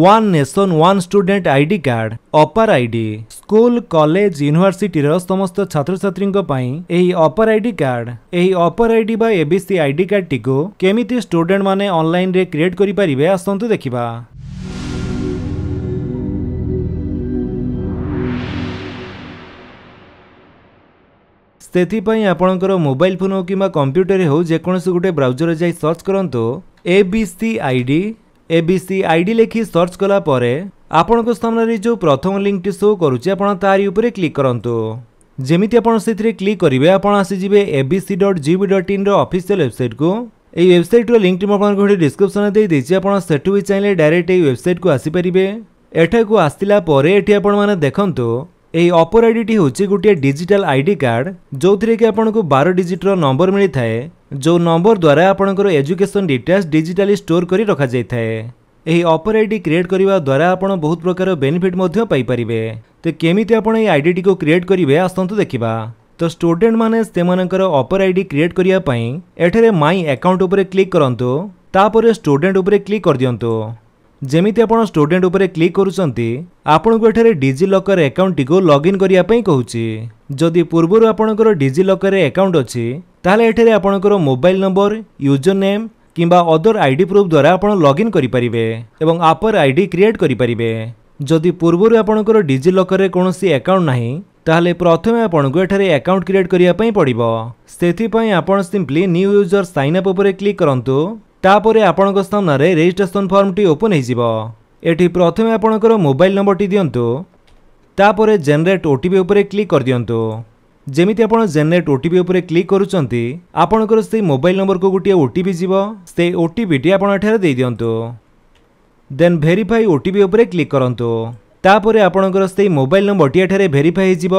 one nation one student ID card APAAR ID school college ୟୁନିଭର୍ସିଟିର ସମସ୍ତ ଛାତ୍ରଛାତ୍ରୀଙ୍କ ପାଇଁ ଏହି ଅପର ଆଇଡି କାର୍ଡ ଏହି ଅପର ଆଇଡି ବା ଏବିସି ଆଇଡି କାର୍ଡଟିକୁ କେମିତି ଷ୍ଟୁଡେଣ୍ଟମାନେ ଅନଲାଇନରେ କ୍ରିଏଟ୍ କରିପାରିବେ ଆସନ୍ତୁ ଦେଖିବା ସେଥିପାଇଁ ଆପଣଙ୍କର ମୋବାଇଲ ଫୋନ୍ ହେଉ କିମ୍ବା କମ୍ପ୍ୟୁଟରରେ ହେଉ ଯେକୌଣସି ଗୋଟେ ବ୍ରାଉଜରରେ ଯାଇ ସର୍ଚ୍ଚ କରନ୍ତୁ A B C I D ABC ID লেখি সর্চ কলা পরে আপনার সামনে যে প্রথম লিঙ্কটি শো করুচি আপনার তারি উপরে ক্লিক করতু যেমিতি আপনার সেটি ক্লিক করবে আপনার আসিযোগে এবিসি ডট জিবি ডট ইন্র অফিসিয়াল ওয়েবসাইট কু এই ওয়েবসাইটর লিঙ্কটি মু আপনার গোটে ডিসক্রিপশন দিয়ে দিয়েছি আপনার সেটু বি চাইলে ডাইরেক্ট এই ওয়েবসাইট কু আসিপারে ଏଠାକୁ ଆସିଲା ପରେ ଏଠି ଆପଣମାନେ ଦେଖନ୍ତୁ ଏହି ଅପର ଆଇଡ଼ିଟି ହେଉଛି ଗୋଟିଏ ଡିଜିଟାଲ ଆଇଡି କାର୍ଡ଼ ଯେଉଁଥିରେ କି ଆପଣଙ୍କୁ ବାର ଡିଜିଟର ନମ୍ବର ମିଳିଥାଏ जो नंबर द्वारा आपंकर एजुकेशन डिटेल्स डिजिटाली स्टोर कर रखा जाए ଏହି ଅପର ଆଇଡି କ୍ରିଏଟ୍ କରିବା ଦ୍ୱାରା ଆପଣ ବହୁତ ପ୍ରକାର ବେନିଫିଟ୍ ମଧ୍ୟ ପାଇପାରିବେ ତ କେମିତି ଆପଣ ଏହି ଆଇଡିଟିକୁ କ୍ରିଏଟ୍ କରିବେ ଆସନ୍ତୁ ଦେଖିବା ତ ଷ୍ଟୁଡେଣ୍ଟମାନେ ସେମାନଙ୍କର ଅପର ଆଇଡି କ୍ରିଏଟ୍ କରିବା ପାଇଁ ଏଠାରେ ମାଇ ଆକାଉଣ୍ଟ ଉପରେ କ୍ଲିକ୍ କରନ୍ତୁ ତାପରେ ଷ୍ଟୁଡେଣ୍ଟ ଉପରେ କ୍ଲିକ୍ କରିଦିଅନ୍ତୁ ଯେମିତି ଆପଣ ଷ୍ଟୁଡେଣ୍ଟ ଉପରେ କ୍ଲିକ୍ କରୁଛନ୍ତି ଆପଣଙ୍କୁ ଏଠାରେ ଡିଜି ଲକର ଆକାଉଣ୍ଟଟିକୁ ଲଗ୍ଇନ୍ କରିବା ପାଇଁ କହୁଛି ଯଦି ପୂର୍ବରୁ ଆପଣଙ୍କର ଡିଜି ଲକରରେ ଆକାଉଣ୍ଟ ଅଛି ତାହେଲେ ଏଠାରେ ଆପଣଙ୍କର ମୋବାଇଲ ନମ୍ବର ୟୁଜର ନେମ୍ କିମ୍ବା ଅଦର ଆଇଡି ପ୍ରୁଫ୍ ଦ୍ୱାରା ଆପଣ ଲଗ୍ଇନ୍ କରିପାରିବେ ଏବଂ ଆପର ଆଇଡି କ୍ରିଏଟ୍ କରିପାରିବେ ଯଦି ପୂର୍ବରୁ ଆପଣଙ୍କର ଡିଜି ଲକରରେ କୌଣସି ଆକାଉଣ୍ଟ ନାହିଁ ତାହେଲେ ପ୍ରଥମେ ଆପଣଙ୍କୁ ଏଠାରେ ଆକାଉଣ୍ଟ କ୍ରିଏଟ୍ କରିବା ପାଇଁ ପଡ଼ିବ ସେଥିପାଇଁ ଆପଣ simply new user sign up ଉପରେ କ୍ଲିକ୍ କରନ୍ତୁ ତାପରେ ଆପଣଙ୍କ ସାମ୍ନାରେ ରେଜିଷ୍ଟ୍ରେସନ ଫର୍ମଟି ଓପନ୍ ହୋଇଯିବ ଏଠି ପ୍ରଥମେ ଆପଣଙ୍କର ମୋବାଇଲ ନମ୍ବରଟି ଦିଅନ୍ତୁ ତାପରେ ଜେନେରେଟ୍ ଓଟିପି ଉପରେ କ୍ଲିକ୍ କରିଦିଅନ୍ତୁ ଯେମିତି ଆପଣ ଜେନେରେଟ୍ ଓଟିପି ଉପରେ କ୍ଲିକ୍ କରୁଛନ୍ତି ଆପଣଙ୍କର ସେଇ ମୋବାଇଲ ନମ୍ବରକୁ ଗୋଟିଏ ଓଟିପି ଯିବ ସେଇ ଓଟିପିଟି ଆପଣ ଏଠାରେ ଦେଇଦିଅନ୍ତୁ ଦେନ୍ ଭେରିଫାଇ ଓଟିପି ଉପରେ କ୍ଲିକ୍ କରନ୍ତୁ ତାପରେ ଆପଣଙ୍କର ସେଇ ମୋବାଇଲ ନମ୍ବରଟି ଏଠାରେ ଭେରିଫାଇ ହୋଇଯିବ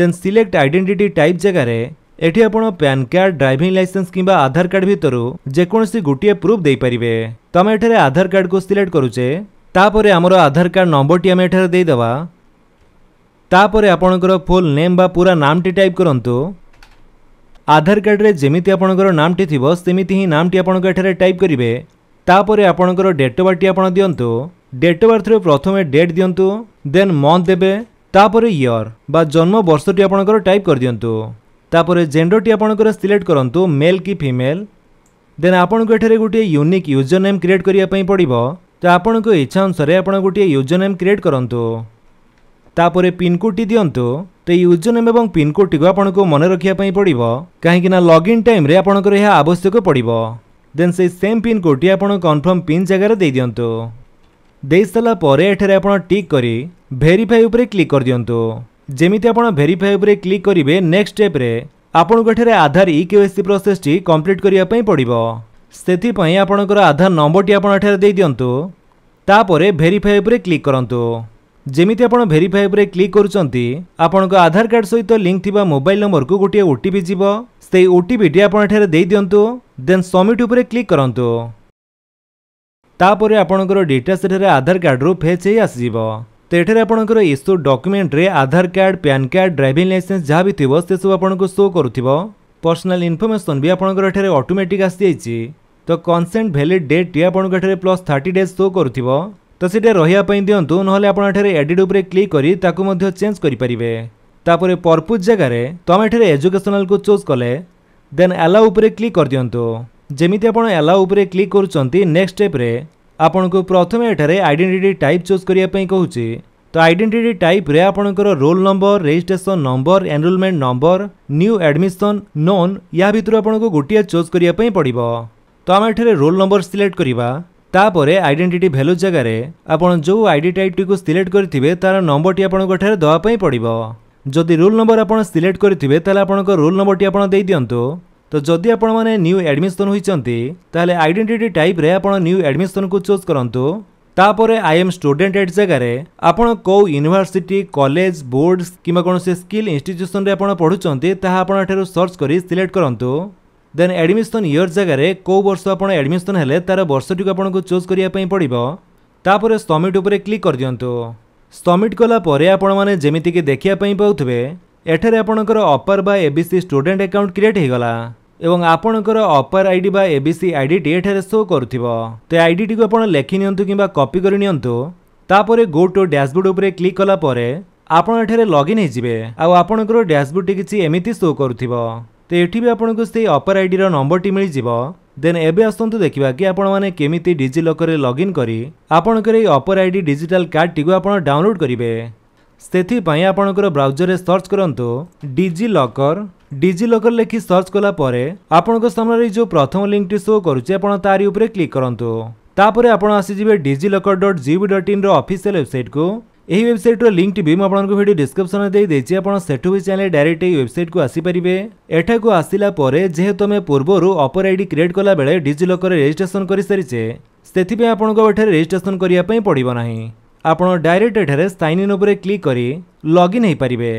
ଦେନ୍ ସିଲେକ୍ଟ ଆଇଡେଣ୍ଟିଟି ଟାଇପ୍ ଜାଗାରେ ଏଠି ଆପଣ ପ୍ୟାନ୍ କାର୍ଡ଼ ଡ୍ରାଇଭିଂ ଲାଇସେନ୍ସ କିମ୍ବା ଆଧାର କାର୍ଡ଼ ଭିତରୁ ଯେକୌଣସି ଗୋଟିଏ ପ୍ରୁଫ୍ ଦେଇପାରିବେ ତ ଆମେ ଏଠାରେ ଆଧାର କାର୍ଡ଼କୁ ସିଲେକ୍ଟ କରୁଛେ ତାପରେ ଆମର ଆଧାର କାର୍ଡ଼ ନମ୍ବରଟି ଆମେ ଏଠାରେ ଦେଇଦେବା ତାପରେ ଆପଣଙ୍କର ଫୁଲ୍ ନେମ୍ ବା ପୁରା ନାମଟି ଟାଇପ୍ କରନ୍ତୁ ଆଧାର କାର୍ଡ଼ରେ ଯେମିତି ଆପଣଙ୍କର ନାମଟି ଥିବ ସେମିତି ହିଁ ନାମଟି ଆପଣଙ୍କ ଏଠାରେ ଟାଇପ୍ କରିବେ ତାପରେ ଆପଣଙ୍କର ଡେଟ୍ ଅଫ୍ ବାର୍ଥଟି ଆପଣ ଦିଅନ୍ତୁ ଡେଟ୍ ଅଫ୍ ବାର୍ଥରେ ପ୍ରଥମେ ଡେଟ୍ ଦିଅନ୍ତୁ ଦେନ୍ ମନ୍ଥ ଦେବେ ତାପରେ ଇୟର୍ ବା ଜନ୍ମ ବର୍ଷଟି ଆପଣଙ୍କର ଟାଇପ୍ କରିଦିଅନ୍ତୁ ତାପରେ ଜେଣ୍ଡରଟି ଆପଣଙ୍କର ସିଲେକ୍ଟ କରନ୍ତୁ ମେଲ୍ କି ଫିମେଲ୍ ଦେନ୍ ଆପଣଙ୍କୁ ଏଠାରେ ଗୋଟିଏ ୟୁନିକ୍ ୟୁଜର୍ ନେମ୍ କ୍ରିଏଟ୍ କରିବା ପାଇଁ ପଡ଼ିବ ତ ଆପଣଙ୍କ ଇଚ୍ଛା ଅନୁସାରେ ଆପଣ ଗୋଟିଏ ୟୁଜର୍ ନେମ୍ କ୍ରିଏଟ୍ କରନ୍ତୁ ତାପରେ ପିନ୍କୋଡ଼୍ଟି ଦିଅନ୍ତୁ ତ ଏଇ ୟୁଜର ନେମ୍ ଏବଂ ପିନ୍କୋଡ଼୍ଟିକୁ ଆପଣଙ୍କୁ ମନେ ରଖିବା ପାଇଁ ପଡ଼ିବ କାହିଁକିନା ଲଗ୍ଇନ୍ ଟାଇମ୍ରେ ଆପଣଙ୍କର ଏହା ଆବଶ୍ୟକ ପଡ଼ିବ ଦେନ୍ ସେଇ ସେମ୍ ପିନ୍କୋଡ଼୍ଟି ଆପଣ କନଫର୍ମ ପିନ୍ ଜାଗାରେ ଦେଇଦିଅନ୍ତୁ ଦେଇସାରିଲା ପରେ ଏଠାରେ ଆପଣ ଟିକ୍ କରି ଭେରିଫାଏ ଉପରେ କ୍ଲିକ୍ କରିଦିଅନ୍ତୁ ଯେମିତି ଆପଣ ଭେରିଫାଏ ଉପରେ କ୍ଲିକ୍ କରିବେ ନେକ୍ସଟ ଷ୍ଟେପ୍ରେ ଆପଣଙ୍କୁ ଏଠାରେ ଆଧାର ଇ କେୱାଇସି ପ୍ରୋସେସ୍ଟି କମ୍ପ୍ଲିଟ୍ କରିବା ପାଇଁ ପଡ଼ିବ ସେଥିପାଇଁ ଆପଣଙ୍କର ଆଧାର ନମ୍ବରଟି ଆପଣ ଏଠାରେ ଦେଇଦିଅନ୍ତୁ ତାପରେ ଭେରିଫାଏ ଉପରେ କ୍ଲିକ୍ କରନ୍ତୁ ଯେମିତି ଆପଣ ଭେରିଫାଇ ଉପରେ କ୍ଲିକ୍ କରୁଛନ୍ତି ଆପଣଙ୍କ ଆଧାର କାର୍ଡ ସହିତ ଲିଙ୍କ୍ ଥିବା ମୋବାଇଲ ନମ୍ବରକୁ ଗୋଟିଏ ଓଟିପି ଯିବ ସେଇ ଓଟିପିଟି ଆପଣ ଏଠାରେ ଦେଇଦିଅନ୍ତୁ ଦେନ୍ ସମିଟ୍ ଉପରେ କ୍ଲିକ୍ କରନ୍ତୁ ତାପରେ ଆପଣଙ୍କର ଡିଟେଲ୍ସ ଏଠାରେ ଆଧାର କାର୍ଡରୁ ଫେଚ୍ ହେଇ ଆସିଯିବ ତ ଏଠାରେ ଆପଣଙ୍କର ଏସବୁ ଡକ୍ୟୁମେଣ୍ଟରେ Aadhaar card PAN card driving licence ଯାହା ବି ଥିବ ସେସବୁ ଆପଣଙ୍କୁ ସୋ କରୁଥିବ ପର୍ସନାଲ ଇନଫର୍ମେସନ୍ ବି ଆପଣଙ୍କର ଏଠାରେ ଅଟୋମେଟିକ୍ ଆସିଯାଇଛି ତ କନସେଣ୍ଟ ଭ୍ୟାଲିଡ୍ ଡେଟ୍ଟି ଆପଣଙ୍କ ଏଠାରେ ପ୍ଲସ୍ ଥାର୍ଟି ଡେଜ୍ ସୋ କରୁଥିବ ତ ସେଠି ରହିବା ପାଇଁ ଦିଅନ୍ତୁ ନହେଲେ ଆପଣ ଏଠାରେ ଏଡ଼ିଟ୍ ଉପରେ କ୍ଲିକ୍ କରି ତାକୁ ମଧ୍ୟ ଚେଞ୍ଜ କରିପାରିବେ ତାପରେ ପର୍ପୁଜ୍ ଜାଗାରେ ତୁମେ ଏଠାରେ ଏଜୁକେସନାଲକୁ ଚୁଜ୍ କଲେ ଦେନ୍ ଆଲାଓ ଉପରେ କ୍ଲିକ୍ କରିଦିଅନ୍ତୁ ଯେମିତି ଆପଣ ଆଲାଓ ଉପରେ କ୍ଲିକ୍ କରୁଛନ୍ତି ନେକ୍ସଟ ଷ୍ଟେପ୍ରେ ଆପଣଙ୍କୁ ପ୍ରଥମେ ଏଠାରେ ଆଇଡେଣ୍ଟିଟି ଟାଇପ୍ ଚୁଜ୍ କରିବା ପାଇଁ କହୁଛି ତ ଆଇଡେଣ୍ଟିଟି ଟାଇପ୍ରେ ଆପଣଙ୍କର roll number registration number enrolment number new admission ନୋନ୍ ୟା ଭିତରୁ ଆପଣଙ୍କୁ ଗୋଟିଏ ଚୁଜ୍ କରିବା ପାଇଁ ପଡ଼ିବ ତ ଆମେ ଏଠାରେ ରୋଲ୍ ନମ୍ବର ସିଲେକ୍ଟ କରିବା ତାପରେ ଆଇଡେଣ୍ଟିଟି ଭ୍ୟାଲ୍ୟୁ ଜାଗାରେ ଆପଣ ଯେଉଁ ଆଇଡି ଟାଇପ୍ଟିକୁ ସିଲେକ୍ଟ କରିଥିବେ ତା'ର ନମ୍ବରଟି ଆପଣଙ୍କ ଠାରେ ଦେବା ପାଇଁ ପଡ଼ିବ ଯଦି ରୋଲ୍ ନମ୍ବର ଆପଣ ସିଲେକ୍ଟ କରିଥିବେ ତାହେଲେ ଆପଣଙ୍କ ରୋଲ୍ ନମ୍ବରଟି ଆପଣ ଦେଇଦିଅନ୍ତୁ ତ ଯଦି ଆପଣମାନେ ନ୍ୟୁ ଆଡ଼ମିସନ୍ ହୋଇଛନ୍ତି ତାହେଲେ ଆଇଡେଣ୍ଟିଟି ଟାଇପ୍ରେ ଆପଣ ନ୍ୟୁ ଆଡ଼ମିସନ୍କୁ ଚୁଜ୍ କରନ୍ତୁ ତାପରେ ଆଇ ଏମ୍ ଷ୍ଟୁଡେଣ୍ଟ ଏଟ୍ ଜାଗାରେ ଆପଣ କେଉଁ ୟୁନିଭର୍ସିଟି କଲେଜ ବୋର୍ଡ କିମ୍ବା କୌଣସି ସ୍କିଲ୍ ଇନଷ୍ଟିଚ୍ୟୁସନ୍ରେ ଆପଣ ପଢ଼ୁଛନ୍ତି ତାହା ଆପଣ ଏଠାରୁ ସର୍ଚ୍ଚ କରି ସିଲେକ୍ଟ କରନ୍ତୁ ଦେନ୍ ଆଡ଼ମିସନ୍ ଇୟର୍ ଜାଗାରେ କେଉଁ ବର୍ଷ ଆପଣ ଆଡ଼ମିସନ୍ ହେଲେ ତା'ର ବର୍ଷଟିକୁ ଆପଣଙ୍କୁ ଚୁଜ୍ କରିବା ପାଇଁ ପଡ଼ିବ ତାପରେ ସବମିଟ୍ ଉପରେ କ୍ଲିକ୍ କରିଦିଅନ୍ତୁ ସବମିଟ୍ କଲା ପରେ ଆପଣମାନେ ଯେମିତିକି ଦେଖିବା ପାଇଁ ପାଉଥିବେ ଏଠାରେ ଆପଣଙ୍କର ଅପର୍ ବା ଏବିସି ଷ୍ଟୁଡେଣ୍ଟ ଆକାଉଣ୍ଟ କ୍ରିଏଟ୍ ହୋଇଗଲା ଏବଂ ଆପଣଙ୍କର ଅପର୍ ଆଇଡି ବା ଏବିସି ଆଇଡିଟି ଏଠାରେ ଶୋ କରୁଥିବ ତ ଆଇଡିଟିକୁ ଆପଣ ଲେଖି ନିଅନ୍ତୁ କିମ୍ବା କପି କରି ନିଅନ୍ତୁ ତାପରେ ଗୋ ଟୁ ଡ୍ୟାସବୋର୍ଡ଼ ଉପରେ କ୍ଲିକ୍ କଲା ପରେ ଆପଣ ଏଠାରେ ଲଗ୍ଇନ୍ ହୋଇଯିବେ ଆଉ ଆପଣଙ୍କର ଡ୍ୟାସବୋର୍ଡ଼ଟି କିଛି ଏମିତି ଶୋ କରୁଥିବ तो ये भी आपको से अपर आई डी नंबर टी मिल देन एवं आसतु देखा कि आपने डिजिलकर लगइन कर आपणकर अपर आईडी डिजिटाल कार्ड टी आप डाउनलोड करेंगे से आपणकर ब्राउजर में सर्च करूँ डिजिलकर डिजिलकर लिखि सर्च कलापर आपण जो प्रथम लिंक टी शो करुच्चे क्लिक करूँ तापर आप आसीजे डिजिलकर डट जीवी डट इन रफिसीआल वेबसाइट को ଏହି ୱେବସାଇଟ୍ର ଲିଙ୍କ୍ଟି ବି ମୁଁ ଆପଣଙ୍କୁ ଭିଡ଼ିଓ ଡିସ୍କ୍ରିପ୍ସନ୍ରେ ଦେଇଦେଇଛି ଆପଣ ସେଠୁ ବି ଚାହିଁଲେ ଡାଇରେକ୍ଟ ଏହି ୱେବସାଇଟ୍କୁ ଆସିପାରିବେ ଏଠାକୁ ଆସିଲା ପରେ ଯେହେତୁ ଆମେ ପୂର୍ବରୁ ଅପର ଆଇଡି କ୍ରିଏଟ୍ କଲାବେଳେ ଡିଜିଲକରରେ ରେଜିଷ୍ଟ୍ରେସନ୍ କରିସାରିଛେ ସେଥିପାଇଁ ଆପଣଙ୍କୁ ଏଠାରେ ରେଜିଷ୍ଟ୍ରେସନ୍ କରିବା ପାଇଁ ପଡ଼ିବ ନାହିଁ ଆପଣ ଡାଇରେକ୍ଟ ଏଠାରେ ସାଇନ୍ ଇନ୍ ଉପରେ କ୍ଲିକ୍ କରି ଲଗ୍ଇନ୍ ହୋଇପାରିବେ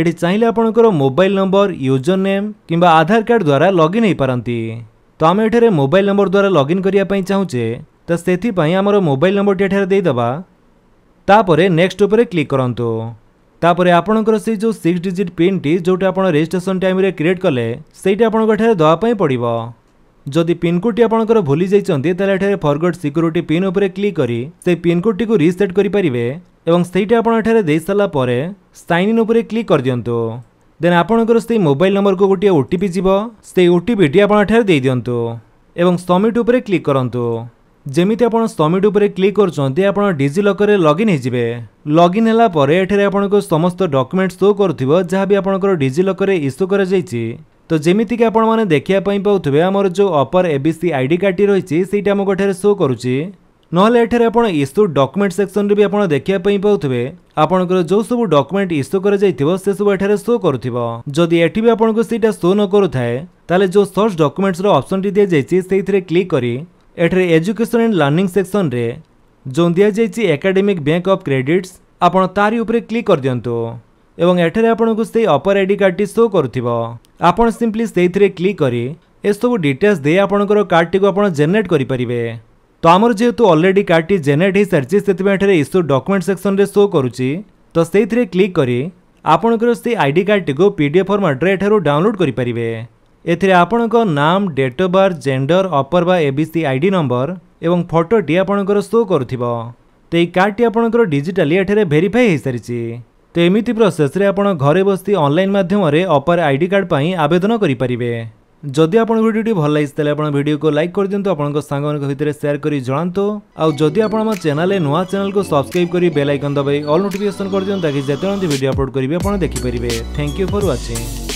ଏଠି ଚାହିଁଲେ ଆପଣଙ୍କର ମୋବାଇଲ ନମ୍ବର ୟୁଜର ନେମ୍ କିମ୍ବା ଆଧାର କାର୍ଡ଼ ଦ୍ୱାରା ଲଗ୍ଇନ୍ ହୋଇପାରନ୍ତି ତ ଆମେ ଏଠାରେ ମୋବାଇଲ ନମ୍ବର ଦ୍ୱାରା ଲଗ୍ଇନ୍ କରିବା ପାଇଁ ଚାହୁଁଛେ ତ ସେଥିପାଇଁ ଆମର ମୋବାଇଲ ନମ୍ବରଟି ଏଠାରେ ଦେଇଦେବା ତାପରେ ନେକ୍ସଟ ଉପରେ କ୍ଲିକ୍ କରନ୍ତୁ ତାପରେ ଆପଣଙ୍କର ସେଇ ଯେଉଁ ସିକ୍ସ ଡିଜିଟ୍ ପିନ୍ଟି ଯେଉଁଟା ଆପଣ ରେଜିଷ୍ଟ୍ରେସନ୍ ଟାଇମ୍ରେ କ୍ରିଏଟ୍ କଲେ ସେଇଟା ଆପଣଙ୍କ ଏଠାରେ ଦେବା ପାଇଁ ପଡ଼ିବ ଯଦି ପିନ୍କୋଡ଼ଟି ଆପଣଙ୍କର ଭୁଲି ଯାଇଛନ୍ତି ତାହେଲେ ଏଠାରେ ଫରଗଡ଼ ସିକ୍ୟୁରିଟି ପିନ୍ ଉପରେ କ୍ଲିକ୍ କରି ସେ ପିନ୍କୋଡ଼ଟିକୁ ରିସେଟ୍ କରିପାରିବେ ଏବଂ ସେଇଟା ଆପଣ ଏଠାରେ ଦେଇସାରିଲା ପରେ ସାଇନ୍ ଇନ୍ ଉପରେ କ୍ଲିକ୍ କରିଦିଅନ୍ତୁ ଦେନ୍ ଆପଣଙ୍କର ସେଇ ମୋବାଇଲ୍ ନମ୍ବରକୁ ଗୋଟିଏ ଓ ଟି ପି ଯିବ ସେଇ ଓଟିପିଟି ଆପଣ ଏଠାରେ ଦେଇଦିଅନ୍ତୁ ଏବଂ ସବମିଟ୍ ଉପରେ କ୍ଲିକ୍ କରନ୍ତୁ ଯେମିତି ଆପଣ ସମିଟ୍ ଉପରେ କ୍ଲିକ୍ କରୁଛନ୍ତି ଆପଣ ଡିଜିଲକରରେ ଲଗ୍ଇନ୍ ହୋଇଯିବେ ଲଗ୍ଇନ୍ ହେଲା ପରେ ଏଠାରେ ଆପଣଙ୍କୁ ସମସ୍ତ ଡକୁମେଣ୍ଟ ଶୋ କରୁଥିବ ଯାହା ବି ଆପଣଙ୍କର ଡିଜିଲକରରେ ଇସ୍ୟୁ କରାଯାଇଛି ତ ଯେମିତିକି ଆପଣମାନେ ଦେଖିବା ପାଇଁ ପାଉଥିବେ ଆମର ଯେଉଁ ଅପର ଏବିସି ଆଇଡି କାର୍ଡ଼ଟି ରହିଛି ସେଇଟା ଆମକୁ ଏଠାରେ ଶୋ କରୁଛି ନହେଲେ ଏଠାରେ ଆପଣ ଇସ୍ୟୁ ଡକୁମେଣ୍ଟ ସେକ୍ସନରେ ବି ଆପଣ ଦେଖିବା ପାଇଁ ପାଉଥିବେ ଆପଣଙ୍କର ଯେଉଁ ସବୁ ଡକୁମେଣ୍ଟ ଇସ୍ୟୁ କରାଯାଇଥିବ ସେସବୁ ଏଠାରେ ଶୋ କରୁଥିବ ଯଦି ଏଠି ବି ଆପଣଙ୍କୁ ସେଇଟା ଶୋ ନ କରୁଥାଏ ତାହେଲେ ଯେଉଁ ସର୍ଚ୍ଚ ଡକୁମେଣ୍ଟସର ଅପସନଟି ଦିଆଯାଇଛି ସେଇଥିରେ କ୍ଲିକ୍ କରି ଏଠାରେ ଏଜୁକେସନ୍ ଆଣ୍ଡ ଲର୍ଣ୍ଣିଂ ସେକ୍ସନ୍ରେ ଯେଉଁ ଦିଆଯାଇଛି ଏକାଡେମିକ୍ ବ୍ୟାଙ୍କ ଅଫ୍ କ୍ରେଡିଟ୍ସ ଆପଣ ତାରି ଉପରେ କ୍ଲିକ୍ କରିଦିଅନ୍ତୁ ଏବଂ ଏଠାରେ ଆପଣଙ୍କୁ ସେଇ ଅପର ଆଇ ଡି କାର୍ଡ଼ଟି ଶୋ କରୁଥିବ ଆପଣ ସିମ୍ପଲି ସେଇଥିରେ କ୍ଲିକ୍ କରି ଏସବୁ ଡିଟେଲ୍ସ ଦେଇ ଆପଣଙ୍କର କାର୍ଡ଼ଟିକୁ ଆପଣ ଜେନେରେଟ୍ କରିପାରିବେ ତ ଆମର ଯେହେତୁ ଅଲରେଡ଼ି କାର୍ଡ଼ଟି ଜେନେରେଟ୍ ହୋଇସାରିଛି ସେଥିପାଇଁ ଏଠାରେ ଇସ୍ୟୁ ଡକୁମେଣ୍ଟ ସେକ୍ସନ୍ରେ ଶୋ କରୁଛି ତ ସେଇଥିରେ କ୍ଲିକ୍ କରି ଆପଣଙ୍କର ସେଇ ଆଇ ଡି କାର୍ଡ଼ଟିକୁ ପି ଡି ଏଫ୍ ଫର୍ମାଟ୍ରେ ଏଠାରୁ ଡାଉନଲୋଡ଼୍ କରିପାରିବେ ଏଥିରେ ଆପଣଙ୍କ ନାମ date of birth gender APAAR ବା ଏବିସି ଆଇଡି ନମ୍ବର ଏବଂ ଫଟୋଟି ଆପଣଙ୍କର ଶୋ କରୁଥିବ ତ ଏହି କାର୍ଡ଼ଟି ଆପଣଙ୍କର ଡିଜିଟାଲି ଏଠାରେ ଭେରିଫାଇ ହୋଇସାରିଛି ତ ଏମିତି ପ୍ରୋସେସ୍ରେ ଆପଣ ଘରେ ବସି ଅନଲାଇନ୍ ମାଧ୍ୟମରେ ଅପର ଆଇଡି କାର୍ଡ଼ ପାଇଁ ଆବେଦନ କରିପାରିବେ ଯଦି ଆପଣଙ୍କ ଭିଡ଼ିଓଟି ଭଲ ଲାଗିଛି ତାହେଲେ ଆପଣ ଭିଡ଼ିଓକୁ ଲାଇକ୍ କରିଦିଅନ୍ତୁ ଆପଣଙ୍କ ସାଙ୍ଗମାନଙ୍କ ଭିତରେ ସେୟାର କରି ଜଣାନ୍ତୁ ଆଉ ଯଦି ଆପଣ ଆମ ଚ୍ୟାନେଲରେ ନୂଆ ଚ୍ୟାନେଲକୁ ସବସ୍କ୍ରାଇବ୍ କରି ବେଲ୍ ଆଇକନ୍ ଦବାଇ ଅଲ୍ ନୋଟିଫିକେସନ୍ କରିଦିଅନ୍ତୁ ତାକି ଯେତେବେଳେ ଭିଡ଼ିଓ ଅପଲୋଡ଼ କରିବି ଆପଣ ଦେଖିପାରିବେ ଥ୍ୟାଙ୍କ ୟୁ ଫର୍ ୱାଚିଂ